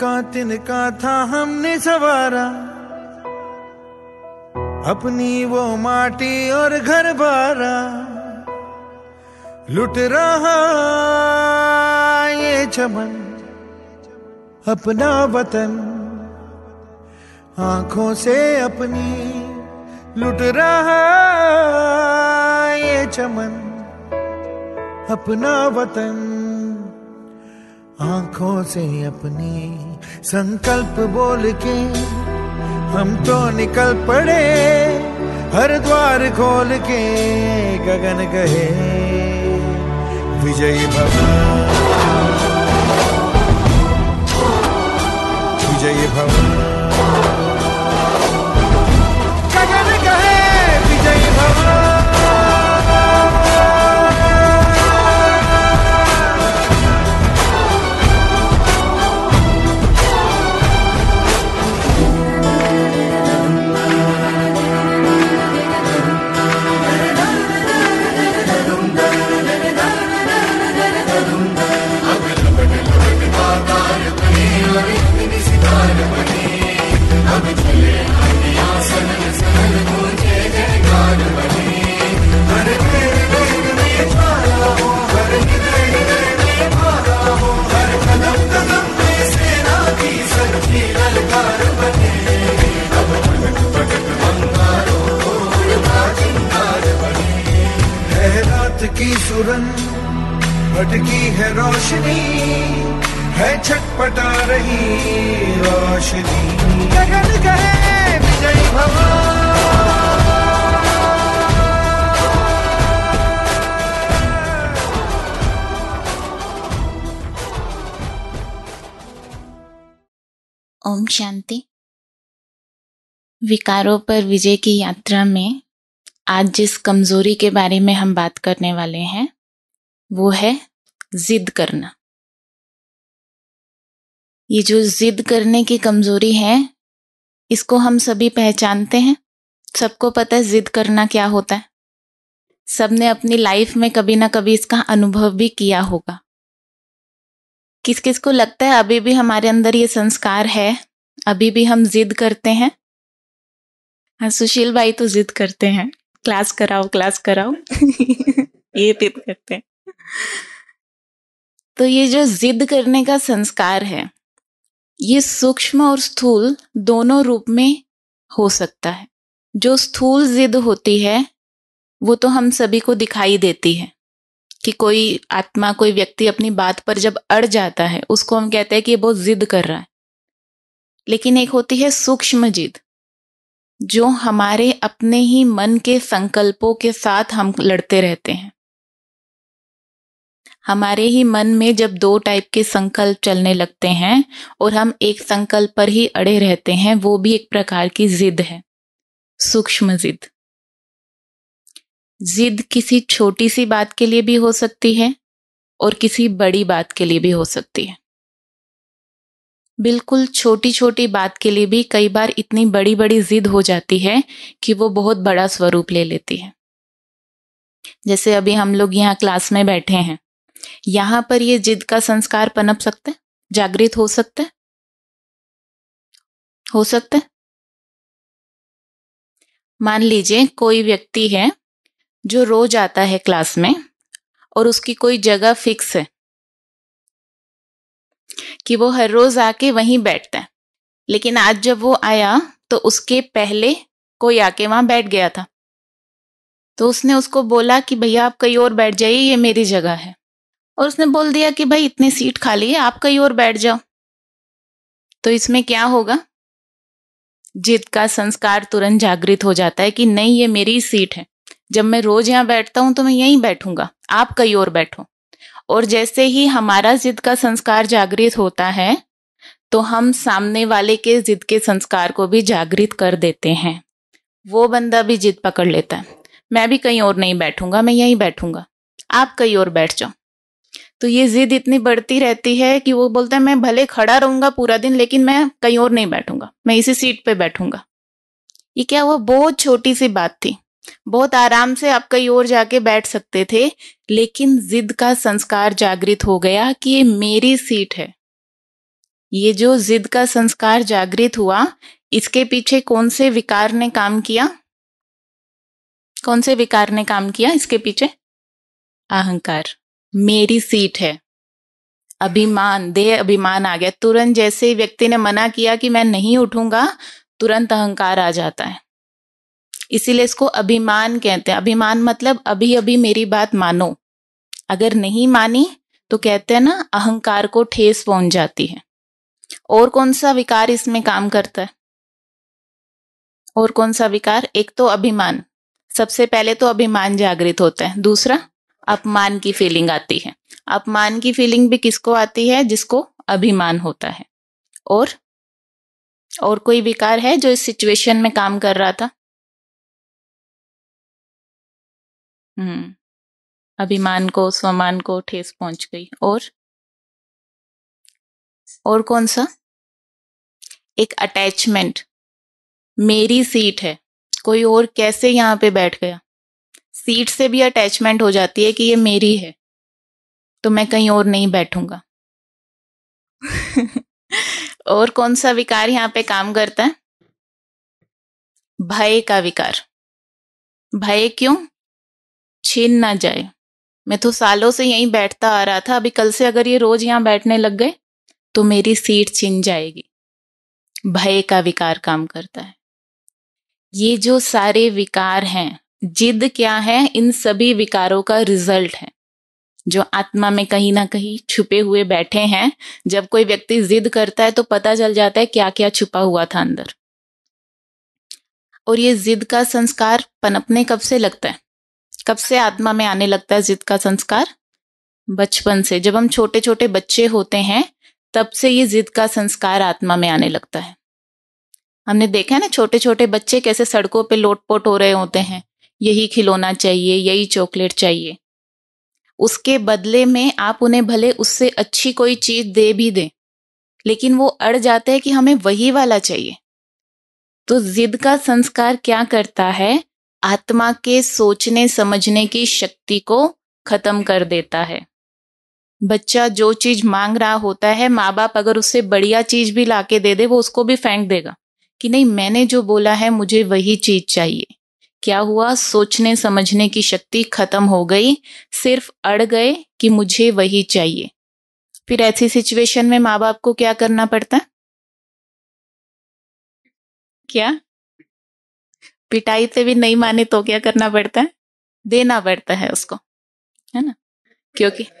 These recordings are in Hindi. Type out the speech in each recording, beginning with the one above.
तिनका तिनका था हमने सवारा अपनी वो माटी और घर बारा लुट रहा ये चमन अपना वतन आंखों से अपनी लुट रहा ये चमन अपना वतन आंखों से अपने संकल्प बोल के हम तो निकल पड़े हर द्वार खोल के गगन गए विजय भवन विजय भवन विकारों पर विजय की यात्रा में आज जिस कमजोरी के बारे में हम बात करने वाले हैं वो है जिद करना ये जो जिद करने की कमजोरी है इसको हम सभी पहचानते हैं सबको पता है जिद करना क्या होता है सबने अपनी लाइफ में कभी ना कभी इसका अनुभव भी किया होगा किस किस को लगता है अभी भी हमारे अंदर ये संस्कार है अभी भी हम जिद करते हैं हाँ सुशील भाई तो जिद करते हैं क्लास कराओ क्लास कराओ ये जिद करते हैं तो ये जो जिद करने का संस्कार है ये सूक्ष्म और स्थूल दोनों रूप में हो सकता है जो स्थूल जिद होती है वो तो हम सभी को दिखाई देती है कि कोई आत्मा कोई व्यक्ति अपनी बात पर जब अड़ जाता है उसको हम कहते हैं कि ये बहुत जिद कर रहा है लेकिन एक होती है सूक्ष्म जिद जो हमारे अपने ही मन के संकल्पों के साथ हम लड़ते रहते हैं हमारे ही मन में जब दो टाइप के संकल्प चलने लगते हैं और हम एक संकल्प पर ही अड़े रहते हैं वो भी एक प्रकार की जिद है सूक्ष्म जिद जिद किसी छोटी सी बात के लिए भी हो सकती है और किसी बड़ी बात के लिए भी हो सकती है बिल्कुल छोटी छोटी बात के लिए भी कई बार इतनी बड़ी बड़ी जिद हो जाती है कि वो बहुत बड़ा स्वरूप ले लेती है जैसे अभी हम लोग यहाँ क्लास में बैठे हैं यहाँ पर ये जिद का संस्कार पनप सकते हैं जागृत हो सकते हैं हो सकते हैं मान लीजिए कोई व्यक्ति है जो रोज आता है क्लास में और उसकी कोई जगह फिक्स है कि वो हर रोज आके वहीं बैठता है लेकिन आज जब वो आया तो उसके पहले कोई आके वहां बैठ गया था तो उसने उसको बोला कि भैया आप कहीं और बैठ जाइए ये मेरी जगह है और उसने बोल दिया कि भाई इतनी सीट खाली है आप कहीं और बैठ जाओ तो इसमें क्या होगा जिद का संस्कार तुरंत जागृत हो जाता है कि नहीं ये मेरी सीट है जब मैं रोज यहां बैठता हूं तो मैं यहीं बैठूंगा आप कहीं और बैठो और जैसे ही हमारा जिद का संस्कार जागृत होता है तो हम सामने वाले के जिद के संस्कार को भी जागृत कर देते हैं वो बंदा भी जिद पकड़ लेता है मैं भी कहीं और नहीं बैठूंगा मैं यहीं बैठूंगा आप कहीं और बैठ जाओ तो ये जिद इतनी बढ़ती रहती है कि वो बोलता है मैं भले खड़ा रहूंगा पूरा दिन लेकिन मैं कहीं और नहीं बैठूंगा मैं इसी सीट पे बैठूंगा ये क्या हुआ बहुत छोटी सी बात थी बहुत आराम से आप कहीं और जाके बैठ सकते थे लेकिन जिद का संस्कार जागृत हो गया कि ये मेरी सीट है ये जो जिद का संस्कार जागृत हुआ इसके पीछे कौन से विकार ने काम किया कौन से विकार ने काम किया इसके पीछे अहंकार मेरी सीट है अभिमान देह अभिमान आ गया तुरंत जैसे व्यक्ति ने मना किया कि मैं नहीं उठूंगा तुरंत अहंकार आ जाता है इसीलिए इसको अभिमान कहते हैं अभिमान मतलब अभी अभी मेरी बात मानो अगर नहीं मानी तो कहते हैं ना अहंकार को ठेस पहुंच जाती है और कौन सा विकार इसमें काम करता है और कौन सा विकार एक तो अभिमान सबसे पहले तो अभिमान जागृत होता है दूसरा अपमान की फीलिंग आती है अपमान की फीलिंग भी किसको आती है जिसको अभिमान होता है और और कोई विकार है जो इस सिचुएशन में काम कर रहा था हम्म अभिमान को स्वमान को ठेस पहुंच गई और और कौन सा एक अटैचमेंट मेरी सीट है कोई और कैसे यहाँ पे बैठ गया सीट से भी अटैचमेंट हो जाती है कि ये मेरी है तो मैं कहीं और नहीं बैठूंगा और कौन सा विकार यहाँ पे काम करता है भय का विकार भय क्यों छीन ना जाए मैं तो सालों से यहीं बैठता आ रहा था अभी कल से अगर ये रोज यहाँ बैठने लग गए तो मेरी सीट छिन जाएगी भय का विकार काम करता है ये जो सारे विकार हैं जिद क्या है इन सभी विकारों का रिजल्ट है जो आत्मा में कहीं ना कहीं छुपे हुए बैठे हैं जब कोई व्यक्ति जिद करता है तो पता चल जाता है क्या क्या छुपा हुआ था अंदर और ये जिद का संस्कार पनपने कब से लगता है कब से आत्मा में आने लगता है जिद का संस्कार बचपन से जब हम छोटे छोटे बच्चे होते हैं तब से ये जिद का संस्कार आत्मा में आने लगता है हमने देखा है ना छोटे छोटे बच्चे कैसे सड़कों पे लोटपोट हो रहे होते हैं यही खिलौना चाहिए यही चॉकलेट चाहिए उसके बदले में आप उन्हें भले उससे अच्छी कोई चीज दे भी दें लेकिन वो अड़ जाते हैं कि हमें वही वाला चाहिए तो जिद का संस्कार क्या करता है आत्मा के सोचने समझने की शक्ति को खत्म कर देता है बच्चा जो चीज मांग रहा होता है माँ बाप अगर उससे बढ़िया चीज भी लाके दे दे वो उसको भी फेंक देगा कि नहीं मैंने जो बोला है मुझे वही चीज चाहिए क्या हुआ सोचने समझने की शक्ति खत्म हो गई सिर्फ अड़ गए कि मुझे वही चाहिए फिर ऐसी सिचुएशन में माँ बाप को क्या करना पड़ता है क्या पिटाई से भी नहीं माने तो क्या करना पड़ता है देना पड़ता है उसको है ना क्योंकि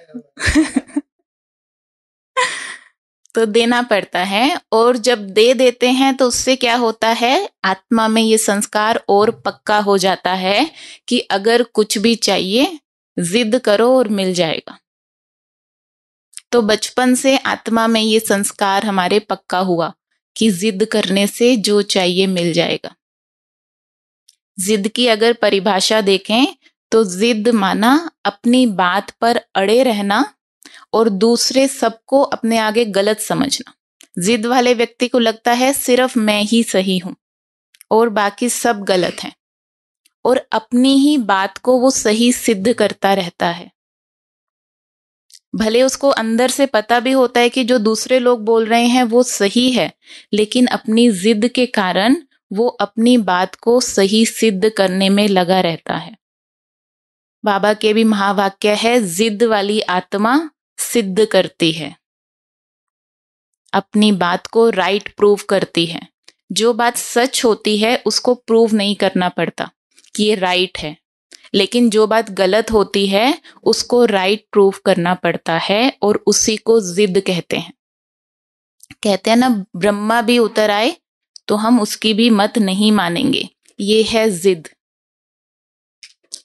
तो देना पड़ता है और जब दे देते हैं तो उससे क्या होता है आत्मा में ये संस्कार और पक्का हो जाता है कि अगर कुछ भी चाहिए जिद करो और मिल जाएगा तो बचपन से आत्मा में ये संस्कार हमारे पक्का हुआ कि जिद करने से जो चाहिए मिल जाएगा जिद की अगर परिभाषा देखें तो जिद माना अपनी बात पर अड़े रहना और दूसरे सबको अपने आगे गलत समझना जिद वाले व्यक्ति को लगता है सिर्फ मैं ही सही हूं और बाकी सब गलत हैं और अपनी ही बात को वो सही सिद्ध करता रहता है भले उसको अंदर से पता भी होता है कि जो दूसरे लोग बोल रहे हैं वो सही है लेकिन अपनी जिद के कारण वो अपनी बात को सही सिद्ध करने में लगा रहता है बाबा के भी महावाक्य है जिद वाली आत्मा सिद्ध करती है अपनी बात को राइट प्रूव करती है जो बात सच होती है उसको प्रूव नहीं करना पड़ता कि ये राइट है लेकिन जो बात गलत होती है उसको राइट प्रूव करना पड़ता है और उसी को जिद कहते हैं कहते हैं ना ब्रह्मा भी उतर आए तो हम उसकी भी मत नहीं मानेंगे ये है जिद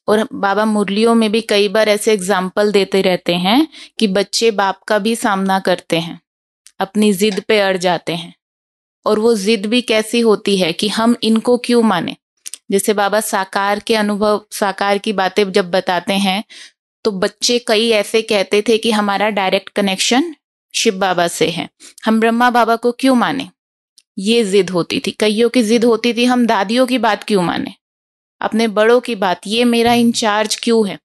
और बाबा मुरलियों में भी कई बार ऐसे एग्जाम्पल देते रहते हैं कि बच्चे बाप का भी सामना करते हैं अपनी जिद पे अड़ जाते हैं और वो जिद भी कैसी होती है कि हम इनको क्यों माने जैसे बाबा साकार के अनुभव साकार की बातें जब बताते हैं तो बच्चे कई ऐसे कहते थे कि हमारा डायरेक्ट कनेक्शन शिव बाबा से है हम ब्रह्मा बाबा को क्यों माने ये जिद होती थी कईयों की जिद होती थी हम दादियों की बात क्यों माने अपने बड़ों की बात ये मेरा इंचार्ज क्यों है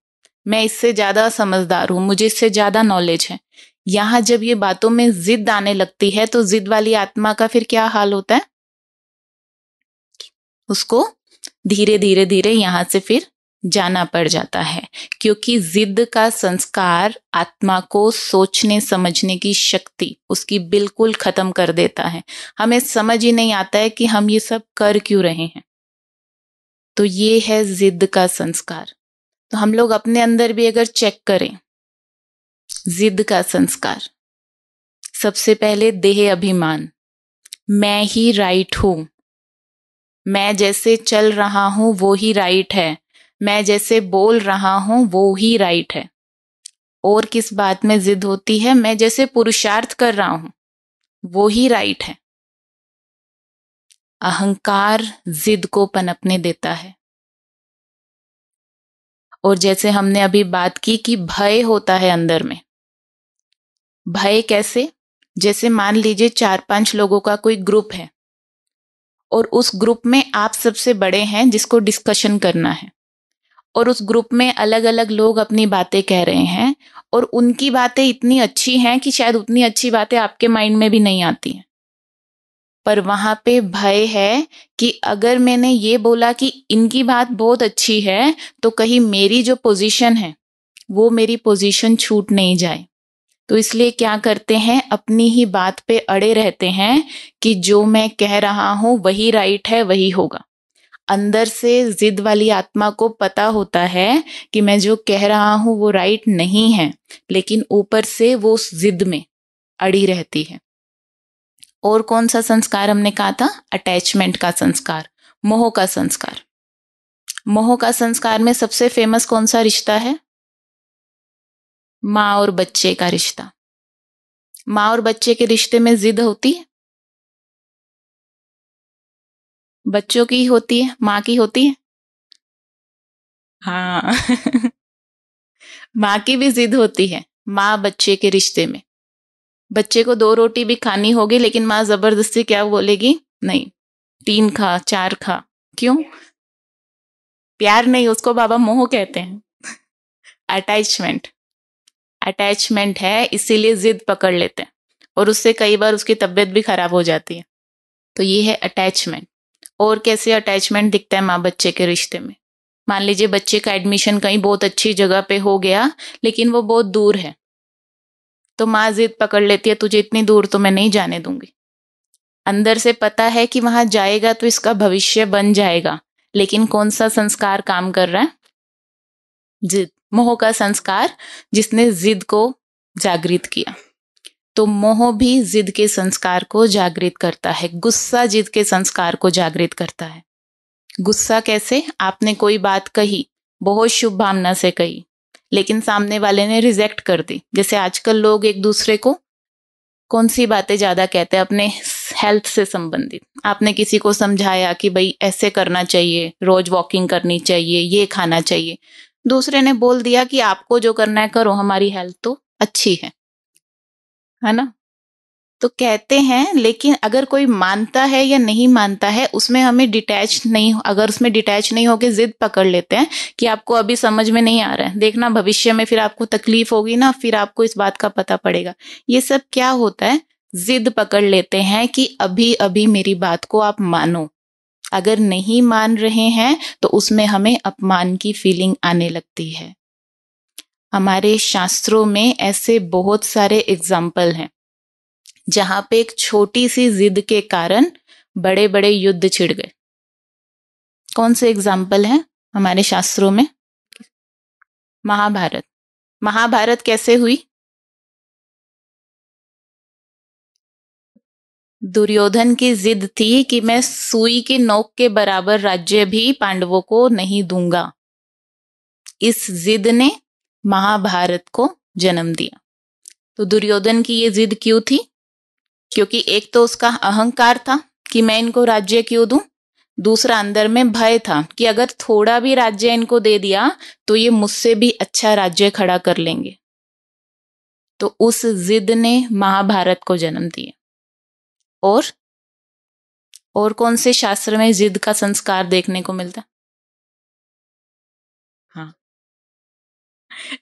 मैं इससे ज्यादा समझदार हूं मुझे इससे ज्यादा नॉलेज है यहाँ जब ये बातों में जिद आने लगती है तो जिद वाली आत्मा का फिर क्या हाल होता है उसको धीरे धीरे धीरे यहां से फिर जाना पड़ जाता है क्योंकि जिद का संस्कार आत्मा को सोचने समझने की शक्ति उसकी बिल्कुल खत्म कर देता है हमें समझ ही नहीं आता है कि हम ये सब कर क्यों रहे हैं तो ये है जिद का संस्कार तो हम लोग अपने अंदर भी अगर चेक करें जिद का संस्कार सबसे पहले देह अभिमान मैं ही राइट हूं मैं जैसे चल रहा हूं वो ही राइट है मैं जैसे बोल रहा हूं वो ही राइट है और किस बात में जिद होती है मैं जैसे पुरुषार्थ कर रहा हूं वो ही राइट है अहंकार जिद को पनपने देता है और जैसे हमने अभी बात की कि भय होता है अंदर में भय कैसे जैसे मान लीजिए चार पांच लोगों का कोई ग्रुप है और उस ग्रुप में आप सबसे बड़े हैं जिसको डिस्कशन करना है और उस ग्रुप में अलग अलग लोग अपनी बातें कह रहे हैं और उनकी बातें इतनी अच्छी हैं कि शायद उतनी अच्छी बातें आपके माइंड में भी नहीं आती हैं पर वहां पे भय है कि अगर मैंने ये बोला कि इनकी बात बहुत अच्छी है तो कहीं मेरी जो पोजीशन है वो मेरी पोजीशन छूट नहीं जाए तो इसलिए क्या करते हैं अपनी ही बात पे अड़े रहते हैं कि जो मैं कह रहा हूं वही राइट है वही होगा अंदर से जिद वाली आत्मा को पता होता है कि मैं जो कह रहा हूं वो राइट नहीं है लेकिन ऊपर से वो उस जिद में अड़ी रहती है और कौन सा संस्कार हमने कहा था अटैचमेंट का संस्कार मोह का संस्कार मोह का संस्कार में सबसे फेमस कौन सा रिश्ता है माँ और बच्चे का रिश्ता माँ और बच्चे के रिश्ते में जिद होती है बच्चों की होती है माँ की होती है हाँ माँ की भी जिद होती है माँ बच्चे के रिश्ते में बच्चे को दो रोटी भी खानी होगी लेकिन माँ जबरदस्ती क्या बोलेगी नहीं तीन खा चार खा क्यों प्यार नहीं उसको बाबा मोह कहते हैं अटैचमेंट अटैचमेंट है इसीलिए जिद पकड़ लेते हैं और उससे कई बार उसकी तबीयत भी खराब हो जाती है तो ये है अटैचमेंट और कैसे अटैचमेंट दिखता है माँ बच्चे के रिश्ते में मान लीजिए बच्चे का एडमिशन कहीं बहुत अच्छी जगह पे हो गया लेकिन वो बहुत दूर है तो माँ जिद पकड़ लेती है तुझे इतनी दूर तो मैं नहीं जाने दूंगी अंदर से पता है कि वहां जाएगा तो इसका भविष्य बन जाएगा लेकिन कौन सा संस्कार काम कर रहा है जिद मोह का संस्कार जिसने जिद को जागृत किया तो मोह भी जिद के संस्कार को जागृत करता है गुस्सा जिद के संस्कार को जागृत करता है गुस्सा कैसे आपने कोई बात कही बहुत शुभ भावना से कही लेकिन सामने वाले ने रिजेक्ट कर दी जैसे आजकल लोग एक दूसरे को कौन सी बातें ज्यादा कहते हैं अपने हेल्थ से संबंधित आपने किसी को समझाया कि भाई ऐसे करना चाहिए रोज वॉकिंग करनी चाहिए ये खाना चाहिए दूसरे ने बोल दिया कि आपको जो करना है करो हमारी हेल्थ तो अच्छी है है ना तो कहते हैं लेकिन अगर कोई मानता है या नहीं मानता है उसमें हमें डिटैच नहीं अगर उसमें डिटैच नहीं होके जिद पकड़ लेते हैं कि आपको अभी समझ में नहीं आ रहा है देखना भविष्य में फिर आपको तकलीफ होगी ना फिर आपको इस बात का पता पड़ेगा ये सब क्या होता है जिद पकड़ लेते हैं कि अभी अभी मेरी बात को आप मानो अगर नहीं मान रहे हैं तो उसमें हमें अपमान की फीलिंग आने लगती है हमारे शास्त्रों में ऐसे बहुत सारे एग्जाम्पल हैं जहां पे एक छोटी सी जिद के कारण बड़े बड़े युद्ध छिड़ गए कौन से एग्जाम्पल हैं हमारे शास्त्रों में महाभारत महाभारत कैसे हुई दुर्योधन की जिद थी कि मैं सुई की नोक के बराबर राज्य भी पांडवों को नहीं दूंगा इस जिद ने महाभारत को जन्म दिया तो दुर्योधन की ये जिद क्यों थी क्योंकि एक तो उसका अहंकार था कि मैं इनको राज्य क्यों दूं दूसरा अंदर में भय था कि अगर थोड़ा भी राज्य इनको दे दिया तो ये मुझसे भी अच्छा राज्य खड़ा कर लेंगे तो उस जिद ने महाभारत को जन्म दिया और और कौन से शास्त्र में जिद का संस्कार देखने को मिलता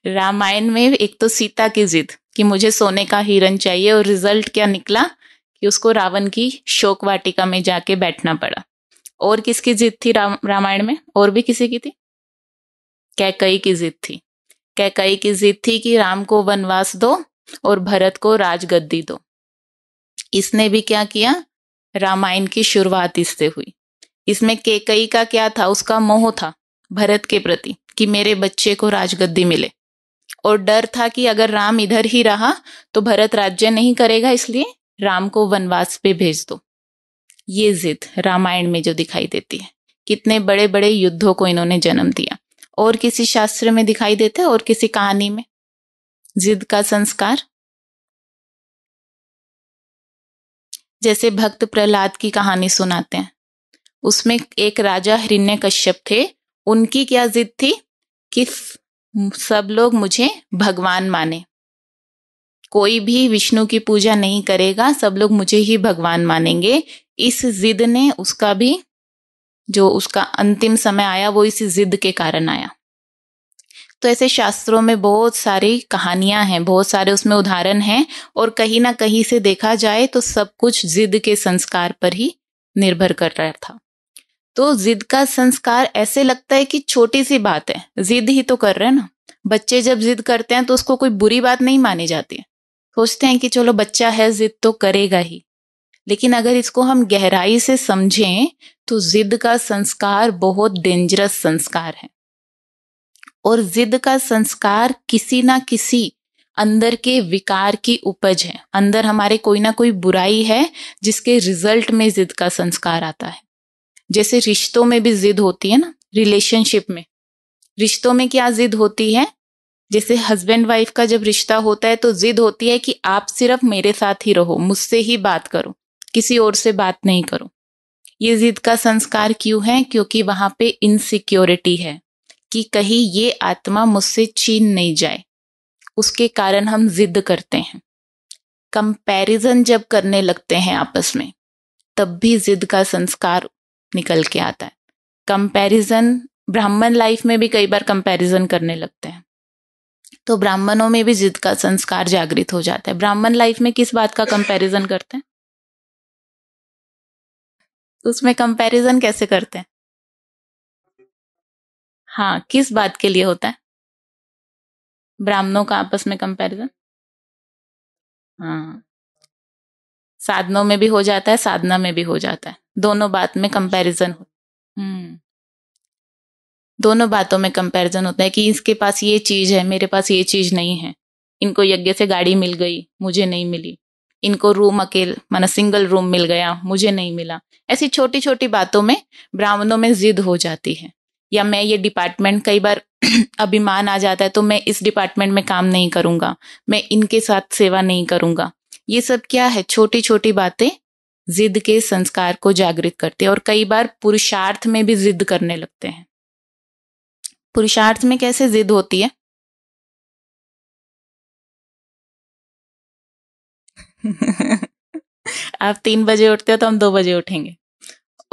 रामायण में एक तो सीता की जिद कि मुझे सोने का हिरन चाहिए और रिजल्ट क्या निकला कि उसको रावण की शोक वाटिका में जाके बैठना पड़ा और किसकी जिद थी रा, रामायण में और भी किसी की थी कैकई की जिद थी कैकई की जिद थी कि राम को वनवास दो और भरत को राजगद्दी दो इसने भी क्या किया रामायण की शुरुआत इससे हुई इसमें केकई का क्या था उसका मोह था भरत के प्रति कि मेरे बच्चे को राजगद्दी मिले और डर था कि अगर राम इधर ही रहा तो भरत राज्य नहीं करेगा इसलिए राम को वनवास पे भेज दो ये जिद रामायण में जो दिखाई देती है कितने बड़े बड़े युद्धों को इन्होंने जन्म दिया और किसी शास्त्र में दिखाई देते और किसी कहानी में जिद का संस्कार जैसे भक्त प्रहलाद की कहानी सुनाते हैं उसमें एक राजा हिरण्य कश्यप थे उनकी क्या जिद थी कि सब लोग मुझे भगवान माने कोई भी विष्णु की पूजा नहीं करेगा सब लोग मुझे ही भगवान मानेंगे इस जिद ने उसका भी जो उसका अंतिम समय आया वो इस जिद के कारण आया तो ऐसे शास्त्रों में बहुत सारी कहानियां हैं बहुत सारे उसमें उदाहरण हैं और कहीं ना कहीं से देखा जाए तो सब कुछ जिद के संस्कार पर ही निर्भर कर रहा था तो जिद का संस्कार ऐसे लगता है कि छोटी सी बात है जिद ही तो कर रहे हैं ना बच्चे जब जिद करते हैं तो उसको कोई बुरी बात नहीं मानी जाती है सोचते हैं कि चलो बच्चा है जिद तो करेगा ही लेकिन अगर इसको हम गहराई से समझें तो जिद का संस्कार बहुत डेंजरस संस्कार है और जिद का संस्कार किसी ना किसी अंदर के विकार की उपज है अंदर हमारे कोई ना कोई बुराई है जिसके रिजल्ट में जिद का संस्कार आता है जैसे रिश्तों में भी जिद होती है ना रिलेशनशिप में रिश्तों में क्या जिद होती है जैसे हस्बैंड वाइफ का जब रिश्ता होता है तो जिद होती है कि आप सिर्फ मेरे साथ ही रहो मुझसे ही बात करो किसी और से बात नहीं करो ये जिद का संस्कार क्यों है क्योंकि वहां पे इनसिक्योरिटी है कि कहीं ये आत्मा मुझसे छीन नहीं जाए उसके कारण हम जिद करते हैं कंपैरिजन जब करने लगते हैं आपस में तब भी जिद का संस्कार निकल के आता है कंपैरिजन ब्राह्मण लाइफ में भी कई बार कंपैरिजन करने लगते हैं तो ब्राह्मणों में भी जिद का संस्कार जागृत हो जाता है ब्राह्मण लाइफ में किस बात का कंपैरिजन करते हैं उसमें कंपैरिजन कैसे करते हैं हाँ किस बात के लिए होता है ब्राह्मणों का आपस में कंपैरिजन हाँ साधनों में भी हो जाता है साधना में भी हो जाता है दोनों बात में कंपैरिजन हो हम्म। दोनों बातों में कंपैरिजन होता है कि इसके पास ये चीज है मेरे पास ये चीज नहीं है इनको यज्ञ से गाड़ी मिल गई मुझे नहीं मिली इनको रूम अकेले माना सिंगल रूम मिल गया मुझे नहीं मिला ऐसी छोटी छोटी बातों में ब्राह्मणों में जिद हो जाती है या मैं ये डिपार्टमेंट कई बार अभिमान आ जाता है तो मैं इस डिपार्टमेंट में काम नहीं करूंगा मैं इनके साथ सेवा नहीं करूंगा ये सब क्या है छोटी छोटी बातें जिद के संस्कार को जागृत करते हैं और कई बार पुरुषार्थ में भी जिद करने लगते हैं पुरुषार्थ में कैसे जिद होती है आप तीन बजे उठते हो तो हम दो बजे उठेंगे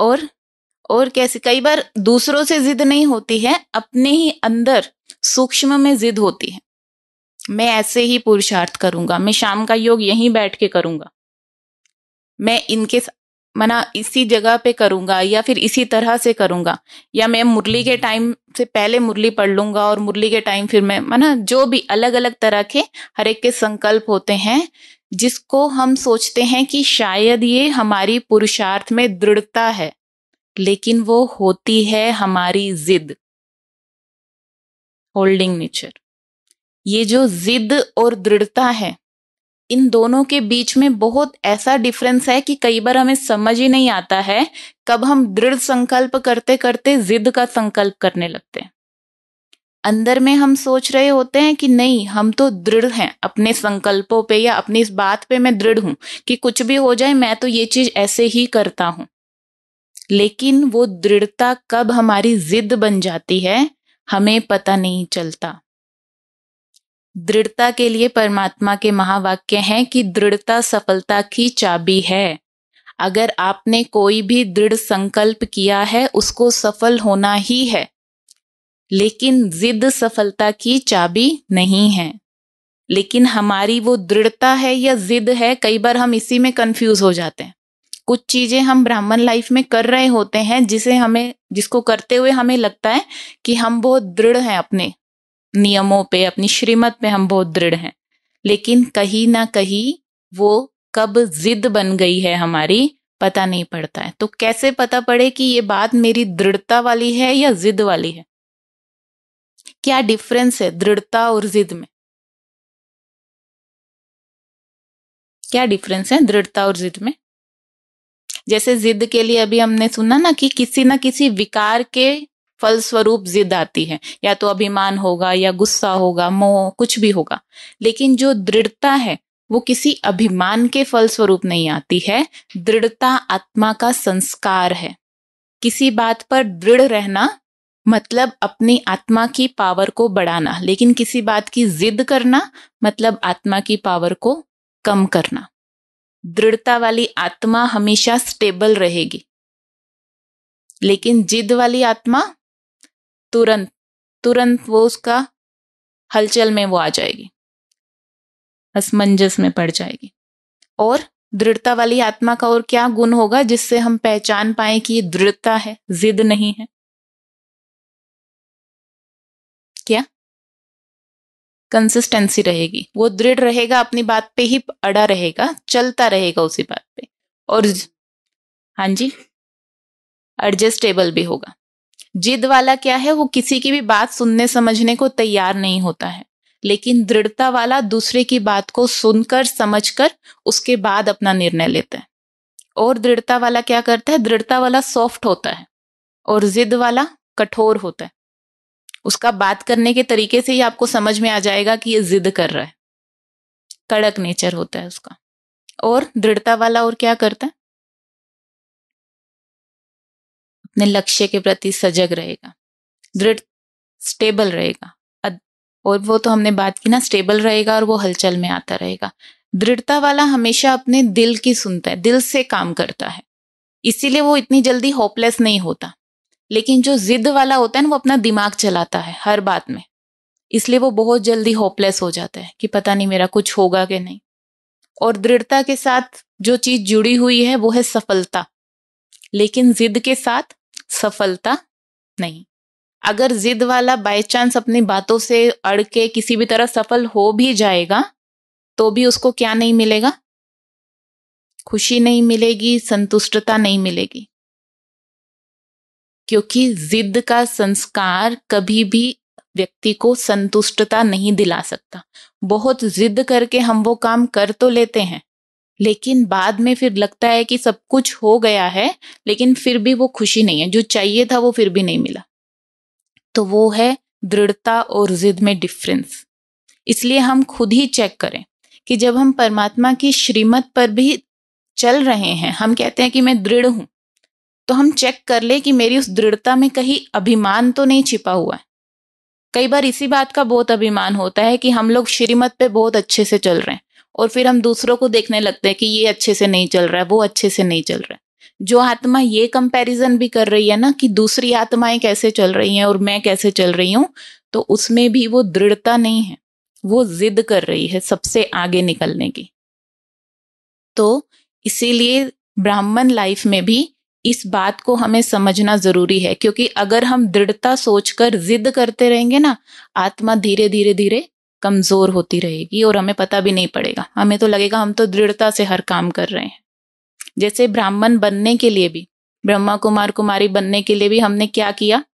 और और कैसे कई बार दूसरों से जिद नहीं होती है अपने ही अंदर सूक्ष्म में जिद होती है मैं ऐसे ही पुरुषार्थ करूंगा मैं शाम का योग यहीं बैठ के करूंगा मैं इनके मना इसी जगह पे करूंगा या फिर इसी तरह से करूंगा या मैं मुरली के हम्म। टाइम से पहले मुरली पढ़ लूंगा और मुरली के टाइम फिर मैं मना जो भी अलग अलग तरह के हर एक के संकल्प होते हैं जिसको हम सोचते हैं कि शायद ये हमारी पुरुषार्थ में दृढ़ता है लेकिन वो होती है हमारी जिद होल्डिंग नेचर ये जो जिद और दृढ़ता है इन दोनों के बीच में बहुत ऐसा डिफरेंस है कि कई बार हमें समझ ही नहीं आता है कब हम दृढ़ संकल्प करते करते जिद का संकल्प करने लगते हैं अंदर में हम सोच रहे होते हैं कि नहीं हम तो दृढ़ हैं अपने संकल्पों पे या अपनी इस बात पे मैं दृढ़ हूं कि कुछ भी हो जाए मैं तो ये चीज ऐसे ही करता हूं लेकिन वो दृढ़ता कब हमारी जिद बन जाती है हमें पता नहीं चलता दृढ़ता के लिए परमात्मा के महावाक्य हैं कि दृढ़ता सफलता की चाबी है अगर आपने कोई भी दृढ़ संकल्प किया है उसको सफल होना ही है लेकिन जिद सफलता की चाबी नहीं है लेकिन हमारी वो दृढ़ता है या जिद है कई बार हम इसी में कंफ्यूज हो जाते हैं कुछ चीजें हम ब्राह्मण लाइफ में कर रहे होते हैं जिसे हमें जिसको करते हुए हमें लगता है कि हम बहुत दृढ़ हैं अपने नियमों पे अपनी श्रीमत पे हम बहुत दृढ़ हैं लेकिन कहीं ना कहीं वो कब जिद बन गई है हमारी पता नहीं पड़ता है तो कैसे पता पड़े कि ये बात मेरी दृढ़ता वाली है या जिद वाली है क्या डिफरेंस है दृढ़ता और जिद में क्या डिफरेंस है दृढ़ता और जिद में जैसे जिद के लिए अभी हमने सुना ना कि किसी ना किसी विकार के फलस्वरूप जिद आती है या तो अभिमान होगा या गुस्सा होगा मोह कुछ भी होगा लेकिन जो दृढ़ता है वो किसी अभिमान के फलस्वरूप नहीं आती है दृढ़ता आत्मा का संस्कार है किसी बात पर दृढ़ रहना मतलब अपनी आत्मा की पावर को बढ़ाना लेकिन किसी बात की जिद करना मतलब आत्मा की पावर को कम करना दृढ़ता वाली आत्मा हमेशा स्टेबल रहेगी लेकिन जिद वाली आत्मा तुरंत तुरंत वो उसका हलचल में वो आ जाएगी असमंजस में पड़ जाएगी और दृढ़ता वाली आत्मा का और क्या गुण होगा जिससे हम पहचान पाए कि ये दृढ़ता है जिद नहीं है क्या कंसिस्टेंसी रहेगी वो दृढ़ रहेगा अपनी बात पे ही अड़ा रहेगा चलता रहेगा उसी बात पे और हाँ जी एडजस्टेबल भी होगा जिद वाला क्या है वो किसी की भी बात सुनने समझने को तैयार नहीं होता है लेकिन दृढ़ता वाला दूसरे की बात को सुनकर समझकर उसके बाद अपना निर्णय लेता है और दृढ़ता वाला क्या करता है दृढ़ता वाला सॉफ्ट होता है और जिद वाला कठोर होता है उसका बात करने के तरीके से ही आपको समझ में आ जाएगा कि ये जिद कर रहा है कड़क नेचर होता है उसका और दृढ़ता वाला और क्या करता है अपने लक्ष्य के प्रति सजग रहेगा दृढ़ स्टेबल रहेगा और वो तो हमने बात की ना स्टेबल रहेगा और वो हलचल में आता रहेगा दृढ़ता वाला हमेशा अपने दिल की सुनता है दिल से काम करता है इसीलिए वो इतनी जल्दी होपलेस नहीं होता लेकिन जो जिद वाला होता है ना वो अपना दिमाग चलाता है हर बात में इसलिए वो बहुत जल्दी होपलेस हो जाता है कि पता नहीं मेरा कुछ होगा कि नहीं और दृढ़ता के साथ जो चीज जुड़ी हुई है वो है सफलता लेकिन जिद के साथ सफलता नहीं अगर जिद वाला बाय चांस अपनी बातों से अड़ के किसी भी तरह सफल हो भी जाएगा तो भी उसको क्या नहीं मिलेगा खुशी नहीं मिलेगी संतुष्टता नहीं मिलेगी क्योंकि जिद का संस्कार कभी भी व्यक्ति को संतुष्टता नहीं दिला सकता बहुत जिद करके हम वो काम कर तो लेते हैं लेकिन बाद में फिर लगता है कि सब कुछ हो गया है लेकिन फिर भी वो खुशी नहीं है जो चाहिए था वो फिर भी नहीं मिला तो वो है दृढ़ता और जिद में डिफरेंस इसलिए हम खुद ही चेक करें कि जब हम परमात्मा की श्रीमत पर भी चल रहे हैं हम कहते हैं कि मैं दृढ़ हूं तो हम चेक कर ले कि मेरी उस दृढ़ता में कहीं अभिमान तो नहीं छिपा हुआ है कई बार इसी बात का बहुत अभिमान होता है कि हम लोग श्रीमत पे बहुत अच्छे से चल रहे हैं और फिर हम दूसरों को देखने लगते हैं कि ये अच्छे से नहीं चल रहा है वो अच्छे से नहीं चल रहा है जो आत्मा ये कंपैरिजन भी कर रही है ना कि दूसरी आत्माएं कैसे चल रही हैं और मैं कैसे चल रही हूँ तो उसमें भी वो दृढ़ता नहीं है वो जिद कर रही है सबसे आगे निकलने की तो इसीलिए ब्राह्मण लाइफ में भी इस बात को हमें समझना जरूरी है क्योंकि अगर हम दृढ़ता सोचकर जिद करते रहेंगे ना आत्मा धीरे धीरे धीरे कमज़ोर होती रहेगी और हमें पता भी नहीं पड़ेगा हमें तो लगेगा हम तो दृढ़ता से हर काम कर रहे हैं जैसे ब्राह्मण बनने के लिए भी ब्रह्मा कुमार कुमारी बनने के लिए भी हमने क्या किया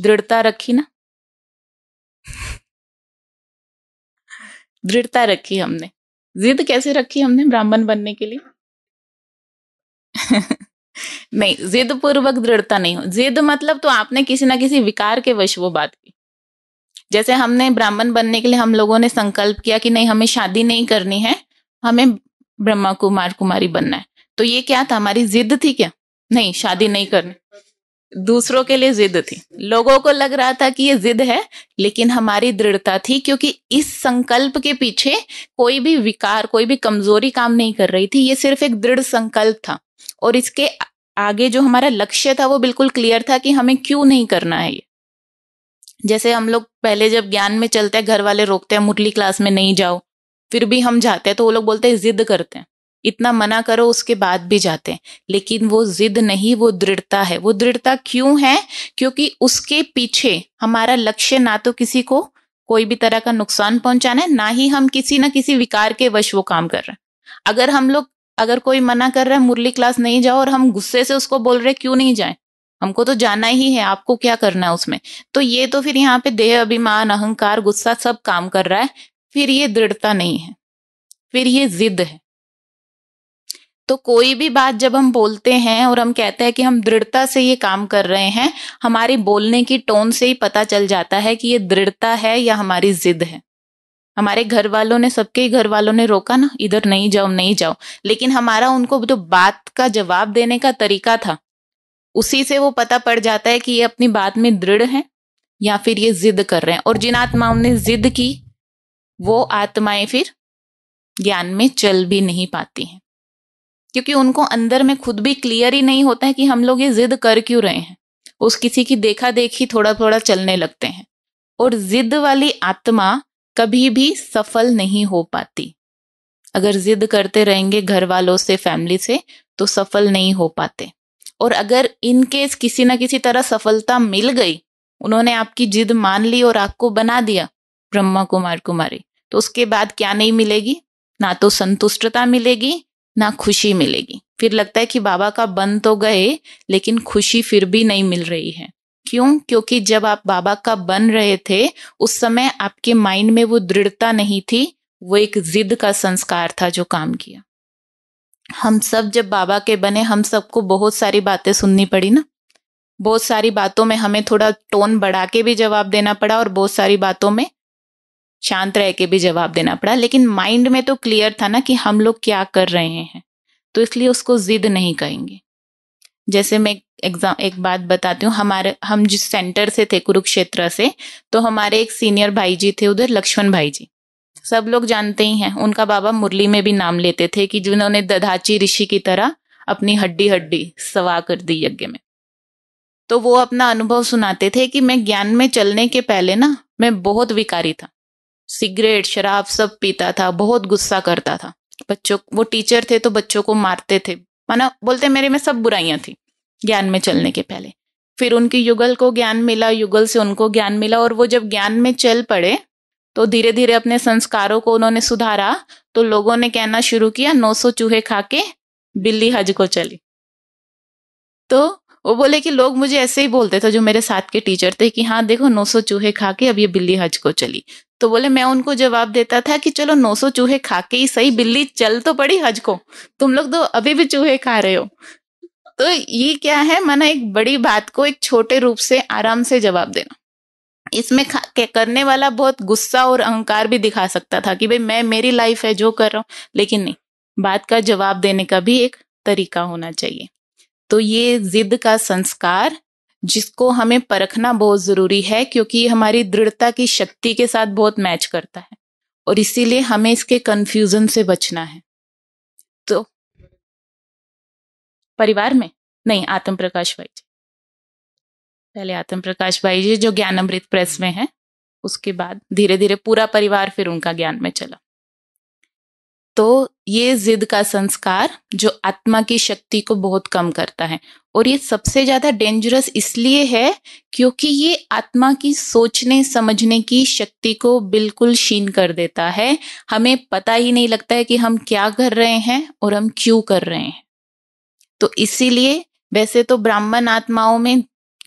दृढ़ता रखी ना दृढ़ता रखी हमने जिद कैसे रखी हमने ब्राह्मण बनने के लिए नहीं जिद पूर्वक दृढ़ता नहीं हो जिद मतलब तो आपने किसी ना किसी विकार के वश वो बात की जैसे हमने ब्राह्मण बनने के लिए हम लोगों ने संकल्प किया कि नहीं हमें शादी नहीं करनी है हमें ब्रह्मा कुमार कुमारी बनना है तो ये क्या था हमारी जिद थी क्या नहीं शादी नहीं करनी दूसरों के लिए जिद थी लोगों को लग रहा था कि ये जिद है लेकिन हमारी दृढ़ता थी क्योंकि इस संकल्प के पीछे कोई भी विकार कोई भी कमजोरी काम नहीं कर रही थी ये सिर्फ एक दृढ़ संकल्प था और इसके आगे जो हमारा लक्ष्य था वो बिल्कुल क्लियर था कि हमें क्यों नहीं करना है ये जैसे हम लोग पहले जब ज्ञान में चलते हैं घर वाले रोकते हैं मुरली क्लास में नहीं जाओ फिर भी हम जाते हैं तो वो लोग बोलते हैं जिद करते हैं इतना मना करो उसके बाद भी जाते हैं लेकिन वो जिद नहीं वो दृढ़ता है वो दृढ़ता क्यों है क्योंकि उसके पीछे हमारा लक्ष्य ना तो किसी को कोई भी तरह का नुकसान पहुंचाना है ना ही हम किसी ना किसी विकार के वश वो काम कर रहे हैं अगर हम लोग अगर कोई मना कर रहा है मुरली क्लास नहीं जाओ और हम गुस्से से उसको बोल रहे क्यों नहीं जाए हमको तो जाना ही है आपको क्या करना है उसमें तो ये तो फिर यहाँ पे देह अभिमान अहंकार गुस्सा सब काम कर रहा है फिर ये दृढ़ता नहीं है फिर ये जिद है तो कोई भी बात जब हम बोलते हैं और हम कहते हैं कि हम दृढ़ता से ये काम कर रहे हैं हमारी बोलने की टोन से ही पता चल जाता है कि ये दृढ़ता है या हमारी जिद है हमारे घर वालों ने सबके घर वालों ने रोका ना इधर नहीं जाओ नहीं जाओ लेकिन हमारा उनको जो तो बात का जवाब देने का तरीका था उसी से वो पता पड़ जाता है कि ये अपनी बात में दृढ़ है या फिर ये जिद कर रहे हैं और जिन आत्माओं ने जिद की वो आत्माएं फिर ज्ञान में चल भी नहीं पाती हैं क्योंकि उनको अंदर में खुद भी क्लियर ही नहीं होता है कि हम लोग ये जिद कर क्यों रहे हैं उस किसी की देखा देखी थोड़ा थोड़ा चलने लगते हैं और जिद वाली आत्मा कभी भी सफल नहीं हो पाती अगर जिद करते रहेंगे घर वालों से फैमिली से तो सफल नहीं हो पाते और अगर इनके किसी ना किसी तरह सफलता मिल गई उन्होंने आपकी जिद मान ली और आपको बना दिया ब्रह्मा कुमार कुमारी तो उसके बाद क्या नहीं मिलेगी ना तो संतुष्टता मिलेगी ना खुशी मिलेगी फिर लगता है कि बाबा का बन तो गए लेकिन खुशी फिर भी नहीं मिल रही है क्यों क्योंकि जब आप बाबा का बन रहे थे उस समय आपके माइंड में वो दृढ़ता नहीं थी वो एक जिद का संस्कार था जो काम किया हम सब जब बाबा के बने हम सबको बहुत सारी बातें सुननी पड़ी ना बहुत सारी बातों में हमें थोड़ा टोन बढ़ा के भी जवाब देना पड़ा और बहुत सारी बातों में शांत रह के भी जवाब देना पड़ा लेकिन माइंड में तो क्लियर था ना कि हम लोग क्या कर रहे हैं तो इसलिए उसको जिद नहीं कहेंगे जैसे मैं एग्जाम एक बात बताती हूँ हमारे हम जिस सेंटर से थे कुरुक्षेत्र से तो हमारे एक सीनियर भाई जी थे उधर लक्ष्मण भाई जी सब लोग जानते ही हैं उनका बाबा मुरली में भी नाम लेते थे कि जिन्होंने दधाची ऋषि की तरह अपनी हड्डी हड्डी सवा कर दी यज्ञ में तो वो अपना अनुभव सुनाते थे कि मैं ज्ञान में चलने के पहले ना मैं बहुत विकारी था सिगरेट शराब सब पीता था बहुत गुस्सा करता था बच्चों वो टीचर थे तो बच्चों को मारते थे माना बोलते मेरे में सब बुराइयां थी ज्ञान में चलने के पहले फिर उनकी युगल को ज्ञान मिला युगल से उनको ज्ञान मिला और वो जब ज्ञान में चल पड़े तो धीरे धीरे अपने संस्कारों को उन्होंने सुधारा तो लोगों ने कहना शुरू किया 900 चूहे खा के बिल्ली हज को चली तो वो बोले कि लोग मुझे ऐसे ही बोलते थे जो मेरे साथ के टीचर थे कि हाँ देखो 900 चूहे खा के अब ये बिल्ली हज को चली तो बोले मैं उनको जवाब देता था कि चलो 900 चूहे खा के ही सही बिल्ली चल तो पड़ी हज को तुम लोग तो अभी भी चूहे खा रहे हो तो ये क्या है मना एक बड़ी बात को एक छोटे रूप से आराम से जवाब देना इसमें करने वाला बहुत गुस्सा और अहंकार भी दिखा सकता था कि भाई मैं मेरी लाइफ है जो कर रहा हूँ लेकिन नहीं बात का जवाब देने का भी एक तरीका होना चाहिए तो ये जिद का संस्कार जिसको हमें परखना बहुत जरूरी है क्योंकि हमारी दृढ़ता की शक्ति के साथ बहुत मैच करता है और इसीलिए हमें इसके कंफ्यूजन से बचना है तो परिवार में नहीं आत्म प्रकाश भाई जी पहले आत्म प्रकाश भाई जी जो ज्ञान अमृत प्रेस में है उसके बाद धीरे धीरे पूरा परिवार फिर उनका ज्ञान में चला तो ये जिद का संस्कार जो आत्मा की शक्ति को बहुत कम करता है और ये सबसे ज्यादा डेंजरस इसलिए है क्योंकि ये आत्मा की सोचने समझने की शक्ति को बिल्कुल क्षीण कर देता है हमें पता ही नहीं लगता है कि हम क्या कर रहे हैं और हम क्यों कर रहे हैं तो इसीलिए वैसे तो ब्राह्मण आत्माओं में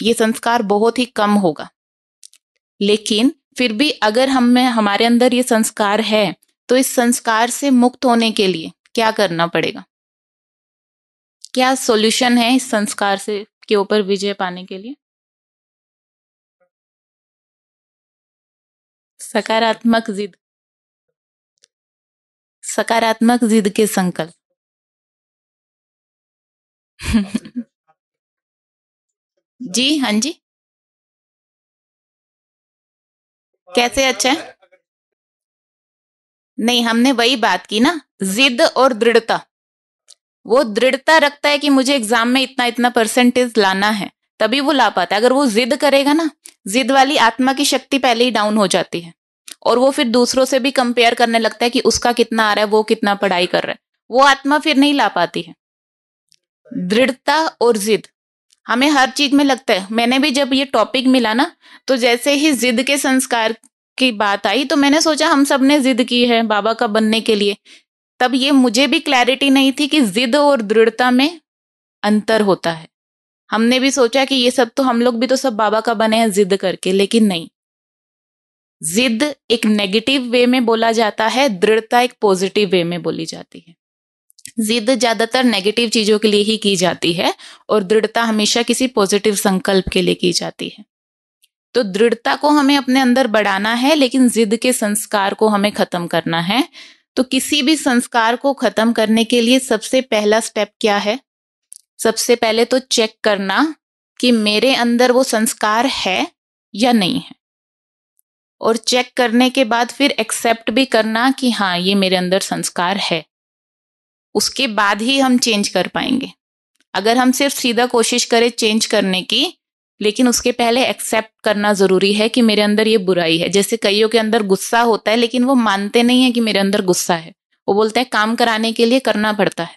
ये संस्कार बहुत ही कम होगा लेकिन फिर भी अगर हम में हमारे अंदर ये संस्कार है तो इस संस्कार से मुक्त होने के लिए क्या करना पड़ेगा क्या सॉल्यूशन है इस संस्कार से के ऊपर विजय पाने के लिए सकारात्मक जिद सकारात्मक जिद के संकल्प जी हाँ जी कैसे अच्छा है नहीं हमने वही बात की ना जिद और दृढ़ता वो दृढ़ता रखता है कि मुझे एग्जाम में इतना इतना परसेंटेज लाना है तभी वो ला पाता है अगर वो जिद करेगा ना जिद वाली आत्मा की शक्ति पहले ही डाउन हो जाती है और वो फिर दूसरों से भी कंपेयर करने लगता है कि उसका कितना आ रहा है वो कितना पढ़ाई कर रहा है वो आत्मा फिर नहीं ला पाती है दृढ़ता और जिद हमें हर चीज में लगता है मैंने भी जब ये टॉपिक मिला ना तो जैसे ही जिद के संस्कार की बात आई तो मैंने सोचा हम सब ने जिद की है बाबा का बनने के लिए तब ये मुझे भी क्लैरिटी नहीं थी कि जिद और दृढ़ता में अंतर होता है हमने भी सोचा कि ये सब तो हम लोग भी तो सब बाबा का बने हैं जिद करके लेकिन नहीं जिद एक नेगेटिव वे में बोला जाता है दृढ़ता एक पॉजिटिव वे में बोली जाती है जिद ज्यादातर नेगेटिव चीजों के लिए ही की जाती है और दृढ़ता हमेशा किसी पॉजिटिव संकल्प के लिए की जाती है तो दृढ़ता को हमें अपने अंदर बढ़ाना है लेकिन जिद के संस्कार को हमें खत्म करना है तो किसी भी संस्कार को खत्म करने के लिए सबसे पहला स्टेप क्या है सबसे पहले तो चेक करना कि मेरे अंदर वो संस्कार है या नहीं है और चेक करने के बाद फिर एक्सेप्ट भी करना कि हाँ ये मेरे अंदर संस्कार है उसके बाद ही हम चेंज कर पाएंगे अगर हम सिर्फ सीधा कोशिश करें चेंज करने की लेकिन उसके पहले एक्सेप्ट करना जरूरी है कि मेरे अंदर ये बुराई है जैसे कईयों के अंदर गुस्सा होता है लेकिन वो मानते नहीं है कि मेरे अंदर गुस्सा है वो बोलते हैं काम कराने के लिए करना पड़ता है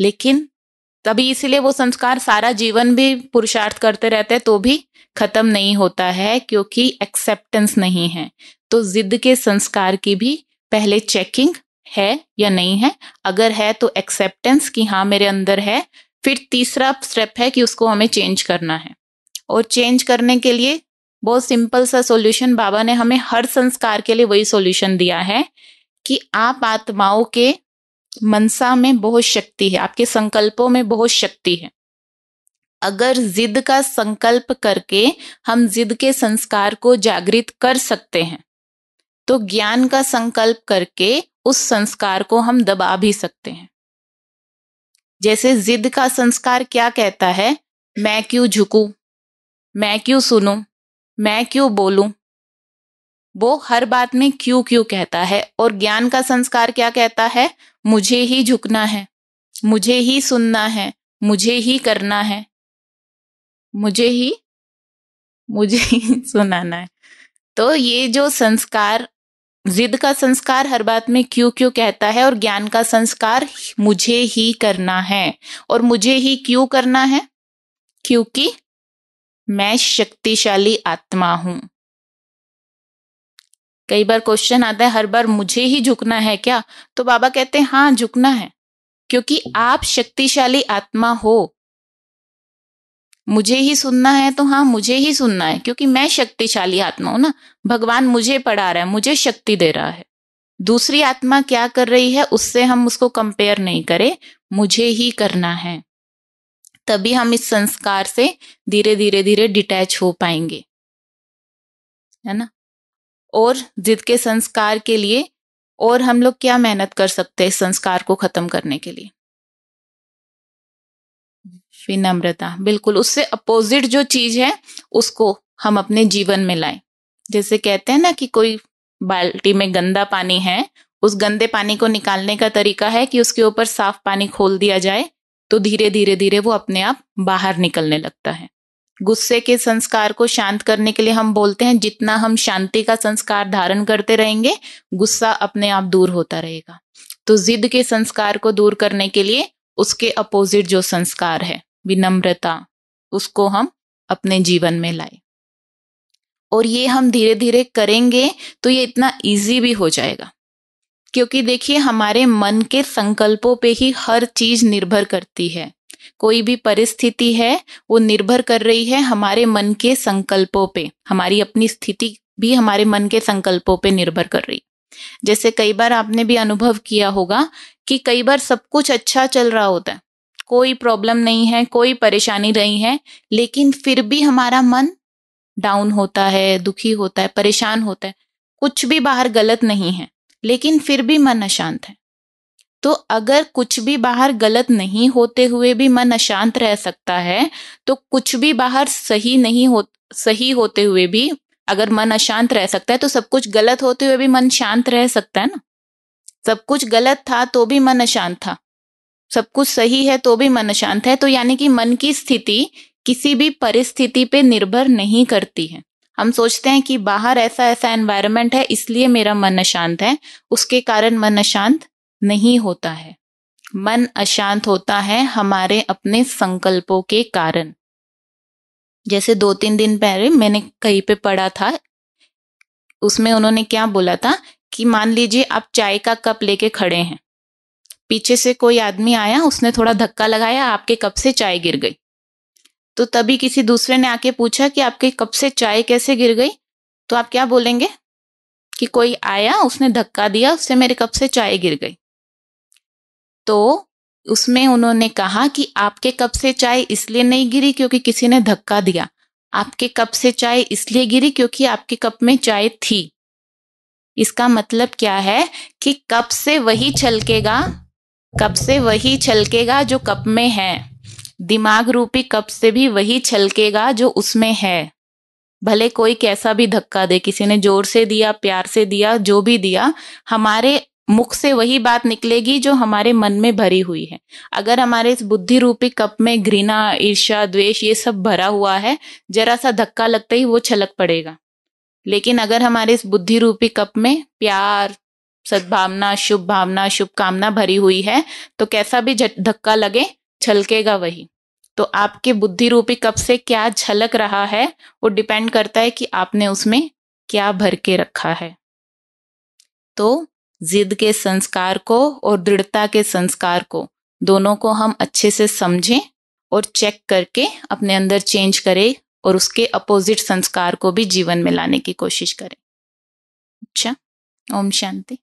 लेकिन तभी इसलिए वो संस्कार सारा जीवन भी पुरुषार्थ करते रहते हैं तो भी खत्म नहीं होता है क्योंकि एक्सेप्टेंस नहीं है तो जिद के संस्कार की भी पहले चेकिंग है या नहीं है अगर है तो एक्सेप्टेंस कि हाँ मेरे अंदर है फिर तीसरा स्टेप है कि उसको हमें चेंज करना है और चेंज करने के लिए बहुत सिंपल सा सॉल्यूशन बाबा ने हमें हर संस्कार के लिए वही सॉल्यूशन दिया है कि आप आत्माओं के मनसा में बहुत शक्ति है आपके संकल्पों में बहुत शक्ति है अगर जिद का संकल्प करके हम जिद के संस्कार को जागृत कर सकते हैं तो ज्ञान का संकल्प करके उस संस्कार को हम दबा भी सकते हैं जैसे जिद का संस्कार क्या कहता है मैं क्यों झुकूं मैं क्यों सुनूं मैं क्यों बोलूं वो हर बात में क्यों क्यों कहता है और ज्ञान का संस्कार क्या कहता है मुझे ही झुकना है मुझे ही सुनना है मुझे ही करना है मुझे ही मुझे ही सुनाना है तो ये जो संस्कार जिद का संस्कार हर बात में क्यों क्यों कहता है और ज्ञान का संस्कार मुझे ही करना है और मुझे ही क्यों करना है क्योंकि मैं शक्तिशाली आत्मा हूं कई बार क्वेश्चन आता है हर बार मुझे ही झुकना है क्या तो बाबा कहते हैं हाँ झुकना है क्योंकि आप शक्तिशाली आत्मा हो मुझे ही सुनना है तो हाँ मुझे ही सुनना है क्योंकि मैं शक्तिशाली आत्मा हूं ना भगवान मुझे पढ़ा रहा है मुझे शक्ति दे रहा है दूसरी आत्मा क्या कर रही है उससे हम उसको कंपेयर नहीं करें मुझे ही करना है तभी हम इस संस्कार से धीरे धीरे धीरे डिटैच हो पाएंगे है ना और जिद के संस्कार के लिए और हम लोग क्या मेहनत कर सकते हैं संस्कार को खत्म करने के लिए विनम्रता बिल्कुल उससे अपोजिट जो चीज है उसको हम अपने जीवन में लाए जैसे कहते हैं ना कि कोई बाल्टी में गंदा पानी है उस गंदे पानी को निकालने का तरीका है कि उसके ऊपर साफ पानी खोल दिया जाए तो धीरे धीरे धीरे वो अपने आप बाहर निकलने लगता है गुस्से के संस्कार को शांत करने के लिए हम बोलते हैं जितना हम शांति का संस्कार धारण करते रहेंगे गुस्सा अपने आप दूर होता रहेगा तो जिद के संस्कार को दूर करने के लिए उसके अपोजिट जो संस्कार है विनम्रता उसको हम अपने जीवन में लाए और ये हम धीरे धीरे करेंगे तो ये इतना इजी भी हो जाएगा क्योंकि देखिए हमारे मन के संकल्पों पे ही हर चीज निर्भर करती है कोई भी परिस्थिति है वो निर्भर कर रही है हमारे मन के संकल्पों पे हमारी अपनी स्थिति भी हमारे मन के संकल्पों पे निर्भर कर रही जैसे कई बार आपने भी अनुभव किया होगा कि कई बार सब कुछ अच्छा चल रहा होता है कोई प्रॉब्लम नहीं है कोई परेशानी नहीं है लेकिन फिर भी हमारा मन डाउन होता है दुखी होता है परेशान होता है कुछ भी बाहर गलत नहीं है लेकिन फिर भी मन अशांत है तो अगर कुछ भी बाहर गलत नहीं होते हुए भी मन अशांत रह सकता है तो कुछ भी बाहर सही नहीं हो सही होते हुए भी अगर मन अशांत रह सकता है तो सब कुछ गलत होते हुए भी मन शांत रह सकता है ना सब कुछ गलत था तो भी मन अशांत था सब कुछ सही है तो भी मन शांत है तो यानी कि मन की स्थिति किसी भी परिस्थिति पे निर्भर नहीं करती है हम सोचते हैं कि बाहर ऐसा ऐसा एनवायरमेंट है इसलिए मेरा मन अशांत है उसके कारण मन अशांत नहीं होता है मन अशांत होता है हमारे अपने संकल्पों के कारण जैसे दो तीन दिन पहले मैंने कहीं पे पढ़ा था उसमें उन्होंने क्या बोला था कि मान लीजिए आप चाय का कप लेके खड़े हैं पीछे से कोई आदमी आया उसने थोड़ा धक्का लगाया आपके कप से चाय गिर गई तो तभी किसी दूसरे ने आके पूछा कि आपके कप से चाय कैसे गिर गई तो आप क्या बोलेंगे कि कोई आया उसने धक्का दिया उससे मेरे कप से चाय गिर गई तो उसमें उन्होंने कहा कि आपके कप से चाय इसलिए नहीं गिरी क्योंकि किसी ने धक्का दिया आपके कप से चाय इसलिए गिरी क्योंकि आपके कप में चाय थी इसका मतलब क्या है कि कप से वही छलकेगा कप से वही छलकेगा जो कप में है दिमाग रूपी कप से भी वही छलकेगा जो उसमें है भले कोई कैसा भी धक्का दे किसी ने जोर से दिया प्यार से दिया जो भी दिया हमारे मुख से वही बात निकलेगी जो हमारे मन में भरी हुई है अगर हमारे इस बुद्धि रूपी कप में घृणा ईर्षा द्वेष ये सब भरा हुआ है जरा सा धक्का लगता ही वो छलक पड़ेगा लेकिन अगर हमारे इस बुद्धि रूपी कप में प्यार सद्भावना शुभ भावना शुभकामना भरी हुई है तो कैसा भी धक्का लगे छलकेगा वही तो आपके बुद्धि रूपी कप से क्या झलक रहा है वो डिपेंड करता है कि आपने उसमें क्या भर के रखा है तो जिद के संस्कार को और दृढ़ता के संस्कार को दोनों को हम अच्छे से समझें और चेक करके अपने अंदर चेंज करें और उसके अपोजिट संस्कार को भी जीवन में लाने की कोशिश करें अच्छा ओम शांति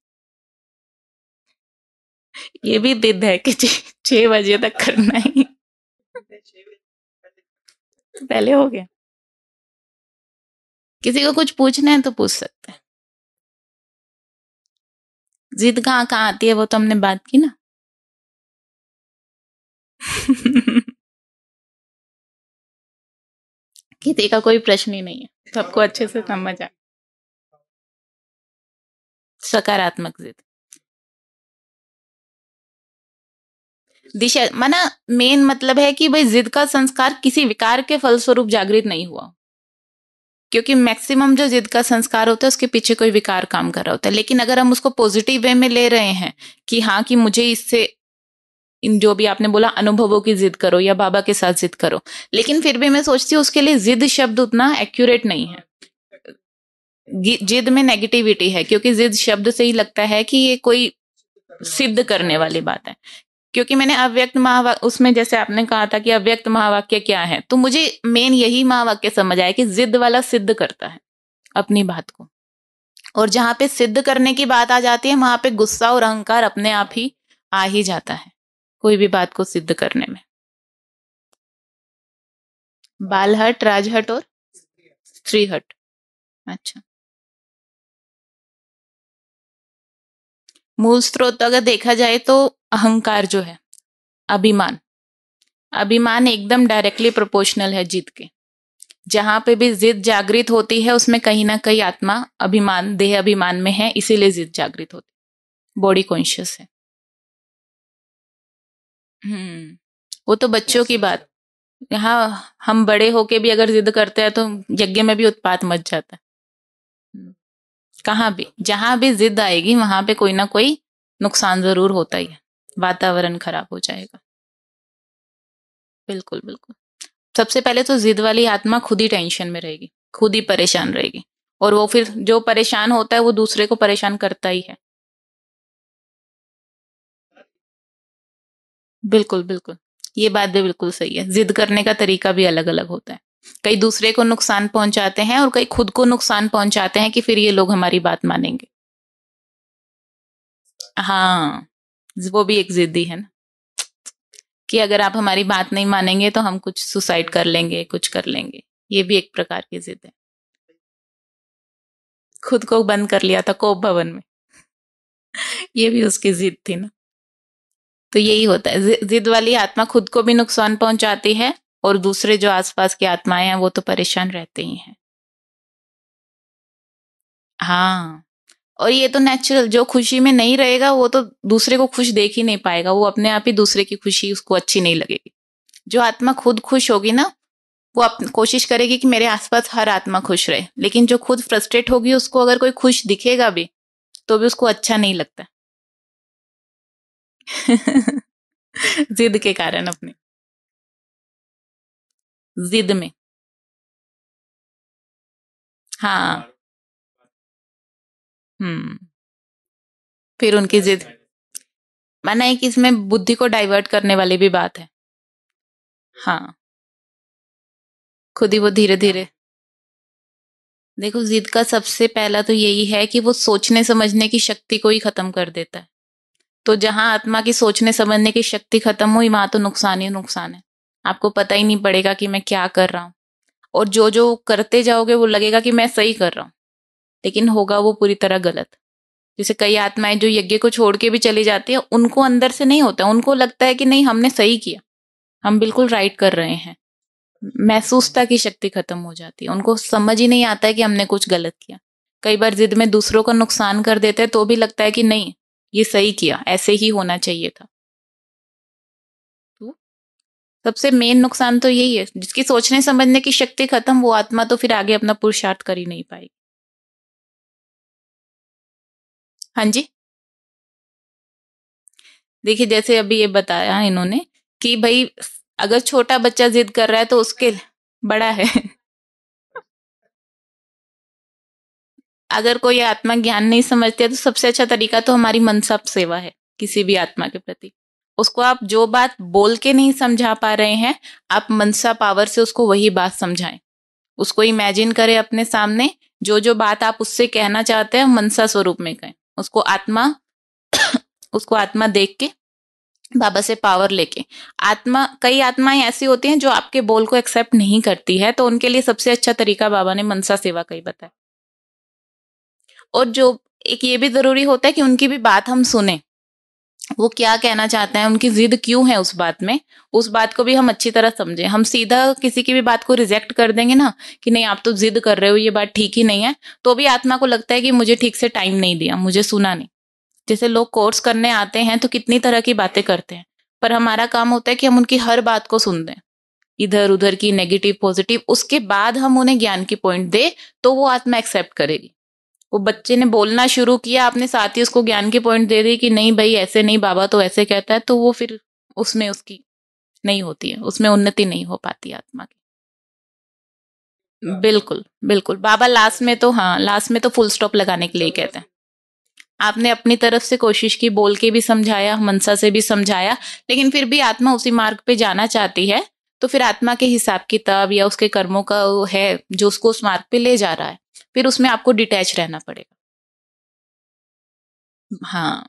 ये भी दिद है कि छह बजे तक करना ही तो पहले हो गया किसी को कुछ पूछना है तो पूछ सकते हैं जिद कहाँ कहाँ आती है वो तो हमने बात की ना किसी का कोई प्रश्न ही नहीं है सबको अच्छे से समझ आ सकारात्मक जिद दिशा माना मेन मतलब है कि भाई जिद का संस्कार किसी विकार के फलस्वरूप जागृत नहीं हुआ क्योंकि मैक्सिमम जो जिद का संस्कार होता है उसके पीछे कोई विकार काम कर रहा होता है लेकिन अगर हम उसको पॉजिटिव वे में ले रहे हैं कि हाँ कि मुझे इससे इन जो भी आपने बोला अनुभवों की जिद करो या बाबा के साथ जिद करो लेकिन फिर भी मैं सोचती हूँ उसके लिए जिद शब्द उतना एक्यूरेट नहीं है जिद में नेगेटिविटी है क्योंकि जिद शब्द से ही लगता है कि ये कोई सिद्ध करने वाली बात है क्योंकि मैंने अव्यक्त महावाक्य उसमें जैसे आपने कहा था कि अव्यक्त महावाक्य क्या है तो मुझे मेन यही महावाक्य समझ आया कि जिद वाला सिद्ध करता है अपनी बात को और जहां पे सिद्ध करने की बात आ जाती है वहां पे गुस्सा और अहंकार अपने आप ही आ ही जाता है कोई भी बात को सिद्ध करने में बालहट राजहट और स्त्रीहट अच्छा मूल स्रोत अगर देखा जाए तो अहंकार जो है अभिमान अभिमान एकदम डायरेक्टली प्रोपोर्शनल है जीत के जहां पे भी जिद जागृत होती है उसमें कहीं ना कहीं आत्मा अभिमान देह अभिमान में है इसीलिए जिद जागृत होती है बॉडी कॉन्शियस है हम्म वो तो बच्चों की बात यहाँ हम बड़े होके भी अगर जिद करते हैं तो यज्ञ में भी उत्पात मच जाता है हम्म, कहाँ भी जहां भी जिद आएगी वहां पे कोई ना कोई नुकसान जरूर होता ही है वातावरण खराब हो जाएगा बिल्कुल बिल्कुल सबसे पहले तो जिद वाली आत्मा खुद ही टेंशन में रहेगी खुद ही परेशान रहेगी और वो फिर जो परेशान होता है वो दूसरे को परेशान करता ही है बिल्कुल बिल्कुल ये बात भी बिल्कुल सही है जिद करने का तरीका भी अलग अलग होता है कई दूसरे को नुकसान पहुंचाते हैं और कई खुद को नुकसान पहुंचाते हैं कि फिर ये लोग हमारी बात मानेंगे हाँ वो भी एक जिद्दी है ना कि अगर आप हमारी बात नहीं मानेंगे तो हम कुछ सुसाइड कर लेंगे कुछ कर लेंगे ये भी एक प्रकार की जिद है खुद को बंद कर लिया था कोप भवन में ये भी उसकी जिद थी ना तो यही होता है जिद वाली आत्मा खुद को भी नुकसान पहुंचाती है और दूसरे जो आसपास की आत्माएं हैं वो तो परेशान रहते ही हैं हाँ और ये तो नेचुरल जो खुशी में नहीं रहेगा वो तो दूसरे को खुश देख ही नहीं पाएगा वो अपने आप ही दूसरे की खुशी उसको अच्छी नहीं लगेगी जो आत्मा खुद खुश होगी ना वो कोशिश करेगी कि मेरे आसपास हर आत्मा खुश रहे लेकिन जो खुद फ्रस्ट्रेट होगी उसको अगर कोई खुश दिखेगा भी तो भी उसको अच्छा नहीं लगता जिद के कारण अपने जिद में हाँ, हाँ। हम्म। फिर उनकी जिद माना एक इसमें बुद्धि को डाइवर्ट करने वाली भी बात है हाँ खुद ही वो धीरे धीरे हाँ। देखो जिद का सबसे पहला तो यही है कि वो सोचने समझने की शक्ति को ही खत्म कर देता है तो जहां आत्मा की सोचने समझने की शक्ति खत्म हुई वहां तो नुकसान ही नुकसान है आपको पता ही नहीं पड़ेगा कि मैं क्या कर रहा हूं और जो जो करते जाओगे वो लगेगा कि मैं सही कर रहा हूँ लेकिन होगा वो पूरी तरह गलत जैसे कई आत्माएं जो यज्ञ को छोड़ के भी चली जाती है उनको अंदर से नहीं होता उनको लगता है कि नहीं हमने सही किया हम बिल्कुल राइट कर रहे हैं महसूसता की शक्ति खत्म हो जाती है उनको समझ ही नहीं आता है कि हमने कुछ गलत किया कई बार जिद में दूसरों का नुकसान कर देते हैं तो भी लगता है कि नहीं ये सही किया ऐसे ही होना चाहिए था तो सबसे मेन नुकसान तो यही है जिसकी सोचने समझने की शक्ति खत्म वो आत्मा तो फिर आगे अपना पुरुषार्थ कर ही नहीं पाएगी हाँ जी देखिए जैसे अभी ये बताया इन्होंने कि भाई अगर छोटा बच्चा जिद कर रहा है तो उसके बड़ा है अगर कोई आत्मा ज्ञान नहीं समझती है तो सबसे अच्छा तरीका तो हमारी मनसब सेवा है किसी भी आत्मा के प्रति उसको आप जो बात बोल के नहीं समझा पा रहे हैं आप मनसा पावर से उसको वही बात समझाएं उसको इमेजिन करें अपने सामने जो जो बात आप उससे कहना चाहते हैं मनसा स्वरूप में कहें उसको आत्मा उसको आत्मा देख के बाबा से पावर लेके आत्मा कई आत्माएं ऐसी होती हैं जो आपके बोल को एक्सेप्ट नहीं करती है तो उनके लिए सबसे अच्छा तरीका बाबा ने मनसा सेवा का ही बताया और जो एक ये भी जरूरी होता है कि उनकी भी बात हम सुने वो क्या कहना चाहते हैं उनकी जिद क्यों है उस बात में उस बात को भी हम अच्छी तरह समझें हम सीधा किसी की भी बात को रिजेक्ट कर देंगे ना कि नहीं आप तो जिद कर रहे हो ये बात ठीक ही नहीं है तो भी आत्मा को लगता है कि मुझे ठीक से टाइम नहीं दिया मुझे सुना नहीं जैसे लोग कोर्स करने आते हैं तो कितनी तरह की बातें करते हैं पर हमारा काम होता है कि हम उनकी हर बात को सुन दें इधर उधर की नेगेटिव पॉजिटिव उसके बाद हम उन्हें ज्ञान की पॉइंट दे तो वो आत्मा एक्सेप्ट करेगी वो बच्चे ने बोलना शुरू किया आपने साथ ही उसको ज्ञान की पॉइंट दे दी कि नहीं भाई ऐसे नहीं बाबा तो ऐसे कहता है तो वो फिर उसमें उसकी नहीं होती है उसमें उन्नति नहीं हो पाती आत्मा की बिल्कुल बिल्कुल बाबा लास्ट में तो हाँ लास्ट में तो फुल स्टॉप लगाने के लिए कहते हैं आपने अपनी तरफ से कोशिश की बोल के भी समझाया मनसा से भी समझाया लेकिन फिर भी आत्मा उसी मार्ग पे जाना चाहती है तो फिर आत्मा के हिसाब किताब या उसके कर्मों का है जो उसको उस मार्ग पे ले जा रहा है फिर उसमें आपको डिटैच रहना पड़ेगा हाँ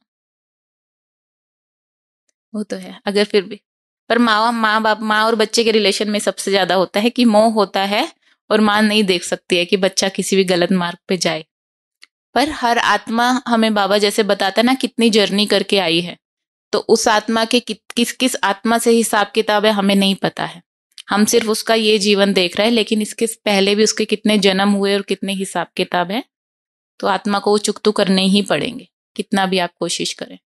वो तो है अगर फिर भी पर माँ माँ बाप माँ और बच्चे के रिलेशन में सबसे ज्यादा होता है कि मोह होता है और माँ नहीं देख सकती है कि बच्चा किसी भी गलत मार्ग पे जाए पर हर आत्मा हमें बाबा जैसे बताता ना कितनी जर्नी करके आई है तो उस आत्मा के कि, किस किस आत्मा से हिसाब किताब है हमें नहीं पता है हम सिर्फ उसका ये जीवन देख रहे हैं लेकिन इसके पहले भी उसके कितने जन्म हुए और कितने हिसाब किताब है तो आत्मा को चुकतू तो करने ही पड़ेंगे कितना भी आप कोशिश करें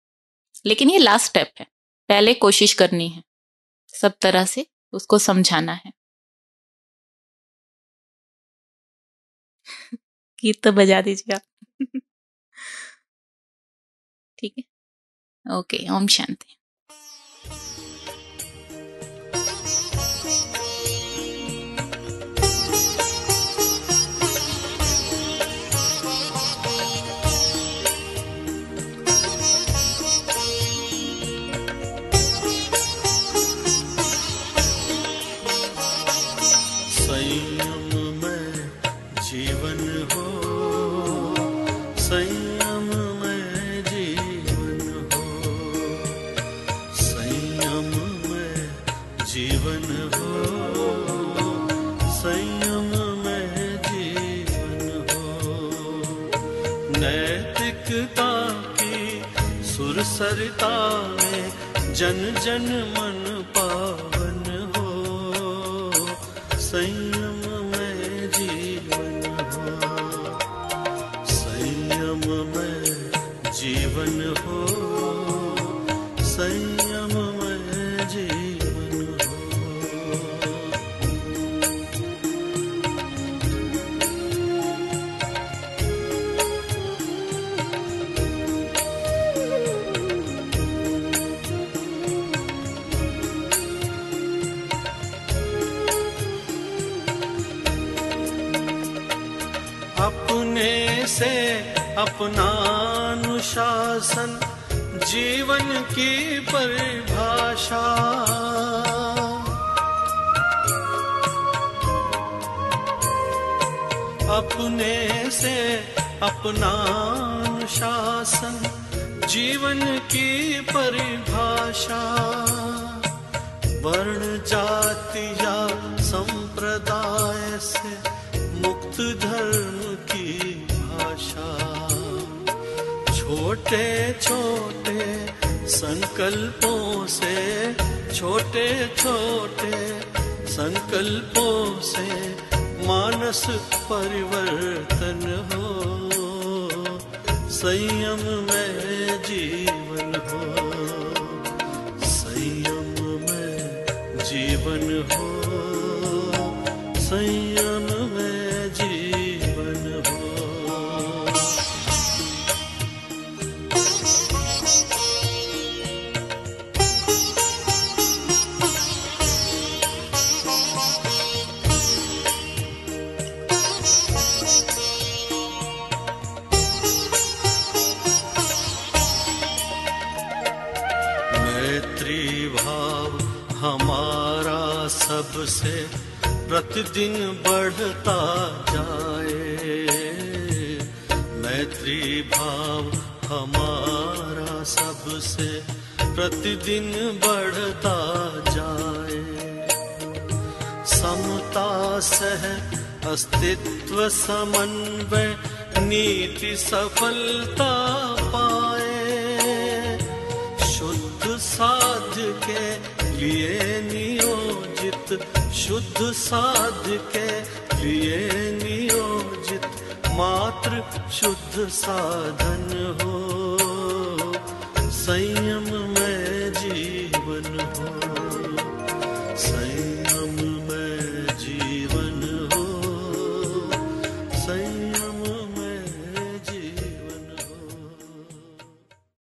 लेकिन ये लास्ट स्टेप है पहले कोशिश करनी है सब तरह से उसको समझाना है गीत तो बजा दीजिए आप ठीक है ओके ओम शांति सरताए जन जन मन पावन हो सैया अपना अनुशासन जीवन की परिभाषा अपने से अपना अनुशासन जीवन की परिभाषा वर्ण जाति या संप्रदाय से मुक्त धर्म की भाषा छोटे छोटे संकल्पों से छोटे छोटे संकल्पों से मानस परिवर्तन हो संयम में जीवन हो संयम में जीवन हो समन्वय नीति सफलता पाए शुद्ध साध के लिए नियोजित शुद्ध साध के लिए नियोजित मात्र शुद्ध साधन